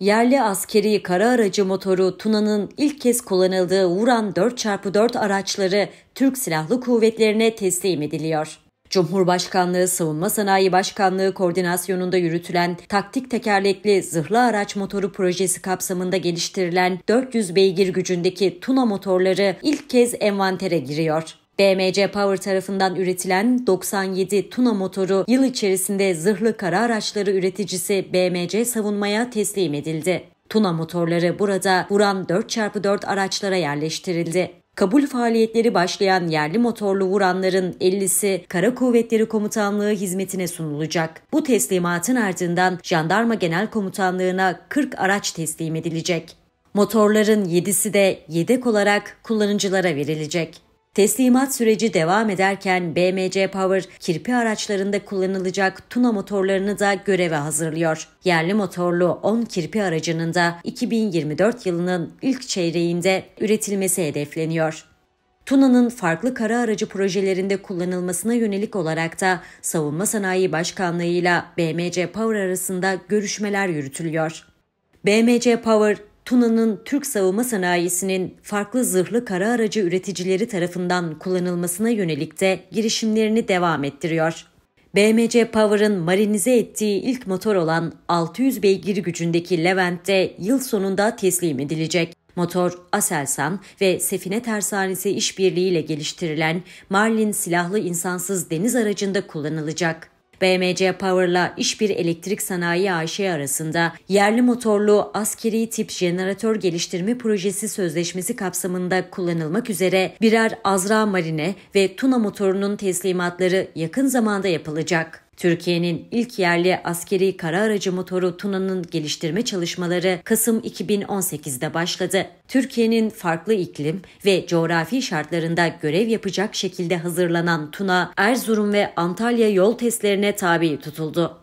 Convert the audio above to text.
Yerli askeri kara aracı motoru Tuna'nın ilk kez kullanıldığı Uran 4x4 araçları Türk Silahlı Kuvvetlerine teslim ediliyor. Cumhurbaşkanlığı Savunma Sanayi Başkanlığı koordinasyonunda yürütülen taktik tekerlekli zırhlı araç motoru projesi kapsamında geliştirilen 400 beygir gücündeki Tuna motorları ilk kez envantere giriyor. BMC Power tarafından üretilen 97 Tuna motoru yıl içerisinde zırhlı kara araçları üreticisi BMC savunmaya teslim edildi. Tuna motorları burada Vuran 4x4 araçlara yerleştirildi. Kabul faaliyetleri başlayan yerli motorlu vuranların 50'si Kara Kuvvetleri Komutanlığı hizmetine sunulacak. Bu teslimatın ardından Jandarma Genel Komutanlığı'na 40 araç teslim edilecek. Motorların 7'si de yedek olarak kullanıcılara verilecek. Teslimat süreci devam ederken BMC Power kirpi araçlarında kullanılacak Tuna motorlarını da göreve hazırlıyor. Yerli motorlu 10 kirpi aracının da 2024 yılının ilk çeyreğinde üretilmesi hedefleniyor. Tuna'nın farklı kara aracı projelerinde kullanılmasına yönelik olarak da Savunma Sanayi Başkanlığı ile BMC Power arasında görüşmeler yürütülüyor. BMC Power Tuna'nın Türk savunma sanayisinin farklı zırhlı kara aracı üreticileri tarafından kullanılmasına yönelik de girişimlerini devam ettiriyor. BMC Power'ın marinize ettiği ilk motor olan 600 beygir gücündeki Levent'te yıl sonunda teslim edilecek. Motor Aselsan ve Sefine Tersanesi işbirliğiyle geliştirilen Marlin silahlı insansız deniz aracında kullanılacak. BMC Power'la İşbir Elektrik Sanayi AŞ arasında yerli motorlu askeri tip jeneratör geliştirme projesi sözleşmesi kapsamında kullanılmak üzere birer Azra Marine ve Tuna motorunun teslimatları yakın zamanda yapılacak. Türkiye'nin ilk yerli askeri kara aracı motoru Tuna'nın geliştirme çalışmaları Kasım 2018'de başladı. Türkiye'nin farklı iklim ve coğrafi şartlarında görev yapacak şekilde hazırlanan Tuna, Erzurum ve Antalya yol testlerine tabi tutuldu.